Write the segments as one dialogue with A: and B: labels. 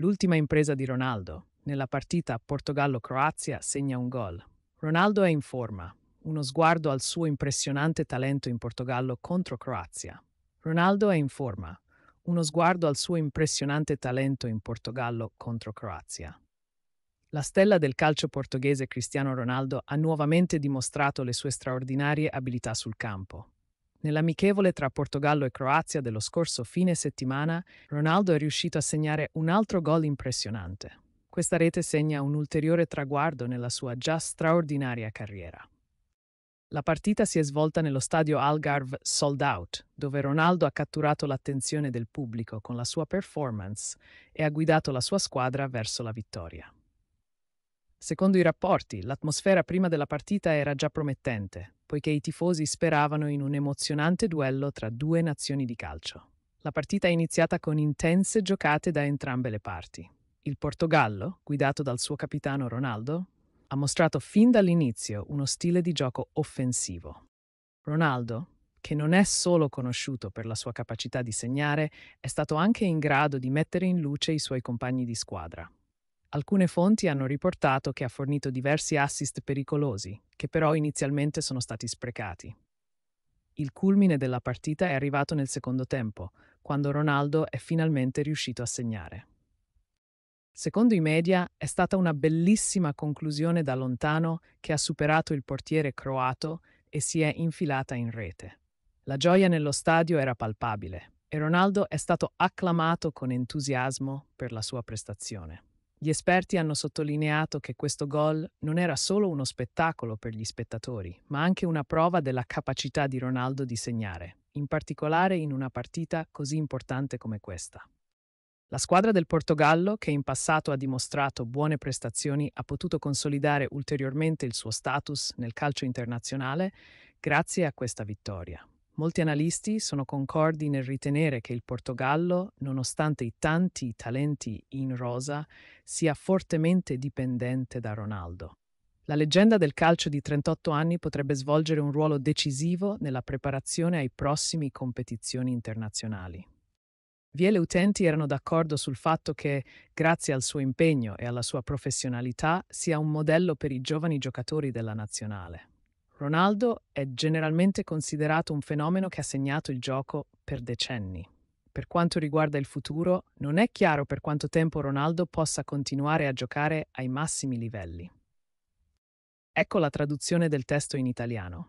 A: l'ultima impresa di Ronaldo. Nella partita Portogallo-Croazia segna un gol. Ronaldo è in forma. Uno sguardo al suo impressionante talento in Portogallo contro Croazia. Ronaldo è in forma. Uno sguardo al suo impressionante talento in Portogallo contro Croazia. La stella del calcio portoghese Cristiano Ronaldo ha nuovamente dimostrato le sue straordinarie abilità sul campo. Nell'amichevole tra Portogallo e Croazia dello scorso fine settimana, Ronaldo è riuscito a segnare un altro gol impressionante. Questa rete segna un ulteriore traguardo nella sua già straordinaria carriera. La partita si è svolta nello stadio Algarve Sold Out, dove Ronaldo ha catturato l'attenzione del pubblico con la sua performance e ha guidato la sua squadra verso la vittoria. Secondo i rapporti, l'atmosfera prima della partita era già promettente, poiché i tifosi speravano in un emozionante duello tra due nazioni di calcio. La partita è iniziata con intense giocate da entrambe le parti. Il Portogallo, guidato dal suo capitano Ronaldo, ha mostrato fin dall'inizio uno stile di gioco offensivo. Ronaldo, che non è solo conosciuto per la sua capacità di segnare, è stato anche in grado di mettere in luce i suoi compagni di squadra. Alcune fonti hanno riportato che ha fornito diversi assist pericolosi, che però inizialmente sono stati sprecati. Il culmine della partita è arrivato nel secondo tempo, quando Ronaldo è finalmente riuscito a segnare. Secondo i media è stata una bellissima conclusione da lontano che ha superato il portiere croato e si è infilata in rete. La gioia nello stadio era palpabile e Ronaldo è stato acclamato con entusiasmo per la sua prestazione. Gli esperti hanno sottolineato che questo gol non era solo uno spettacolo per gli spettatori, ma anche una prova della capacità di Ronaldo di segnare, in particolare in una partita così importante come questa. La squadra del Portogallo, che in passato ha dimostrato buone prestazioni, ha potuto consolidare ulteriormente il suo status nel calcio internazionale grazie a questa vittoria. Molti analisti sono concordi nel ritenere che il Portogallo, nonostante i tanti talenti in rosa, sia fortemente dipendente da Ronaldo. La leggenda del calcio di 38 anni potrebbe svolgere un ruolo decisivo nella preparazione ai prossimi competizioni internazionali. Viele utenti erano d'accordo sul fatto che, grazie al suo impegno e alla sua professionalità, sia un modello per i giovani giocatori della nazionale. Ronaldo è generalmente considerato un fenomeno che ha segnato il gioco per decenni. Per quanto riguarda il futuro, non è chiaro per quanto tempo Ronaldo possa continuare a giocare ai massimi livelli. Ecco la traduzione del testo in italiano.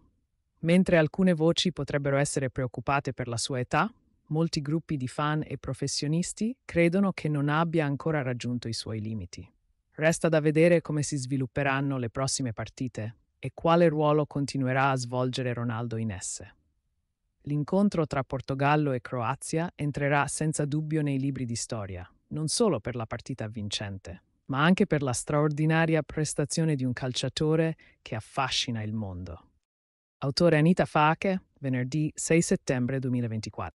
A: Mentre alcune voci potrebbero essere preoccupate per la sua età, molti gruppi di fan e professionisti credono che non abbia ancora raggiunto i suoi limiti. Resta da vedere come si svilupperanno le prossime partite, e quale ruolo continuerà a svolgere Ronaldo in esse. L'incontro tra Portogallo e Croazia entrerà senza dubbio nei libri di storia, non solo per la partita vincente, ma anche per la straordinaria prestazione di un calciatore che affascina il mondo. Autore Anita Fache, venerdì 6 settembre 2024.